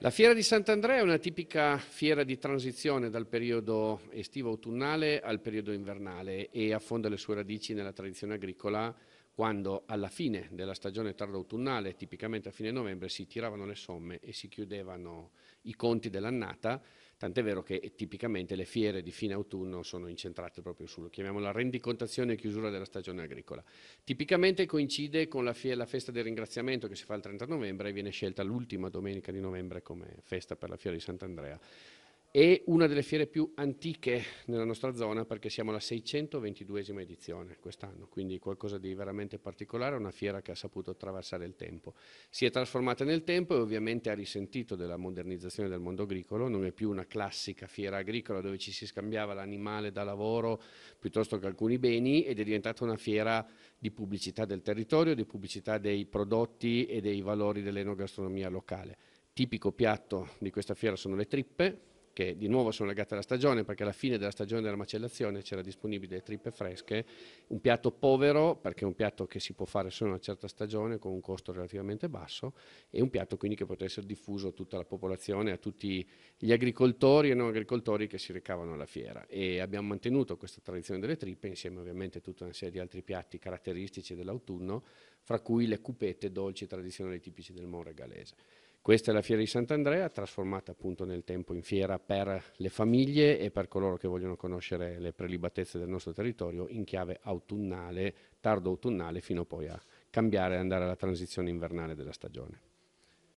La fiera di Sant'Andrea è una tipica fiera di transizione dal periodo estivo-autunnale al periodo invernale e affonda le sue radici nella tradizione agricola quando alla fine della stagione tardo-autunnale, tipicamente a fine novembre, si tiravano le somme e si chiudevano i conti dell'annata, tant'è vero che eh, tipicamente le fiere di fine autunno sono incentrate proprio sulla, chiamiamola rendicontazione e chiusura della stagione agricola. Tipicamente coincide con la, la festa del ringraziamento che si fa il 30 novembre e viene scelta l'ultima domenica di novembre come festa per la fiera di Sant'Andrea. È una delle fiere più antiche nella nostra zona perché siamo alla 622esima edizione quest'anno, quindi qualcosa di veramente particolare, una fiera che ha saputo attraversare il tempo. Si è trasformata nel tempo e ovviamente ha risentito della modernizzazione del mondo agricolo, non è più una classica fiera agricola dove ci si scambiava l'animale da lavoro piuttosto che alcuni beni ed è diventata una fiera di pubblicità del territorio, di pubblicità dei prodotti e dei valori dell'enogastronomia locale. Tipico piatto di questa fiera sono le trippe, che di nuovo sono legate alla stagione, perché alla fine della stagione della macellazione c'era disponibile trippe fresche, un piatto povero, perché è un piatto che si può fare solo in una certa stagione con un costo relativamente basso, e un piatto quindi che potrà essere diffuso a tutta la popolazione, a tutti gli agricoltori e non agricoltori che si recavano alla fiera. E abbiamo mantenuto questa tradizione delle trippe, insieme ovviamente a tutta una serie di altri piatti caratteristici dell'autunno, fra cui le cupette dolci tradizionali tipici del Monregalese. Questa è la Fiera di Sant'Andrea, trasformata appunto nel tempo in fiera per le famiglie e per coloro che vogliono conoscere le prelibatezze del nostro territorio in chiave autunnale, tardo autunnale, fino poi a cambiare e andare alla transizione invernale della stagione.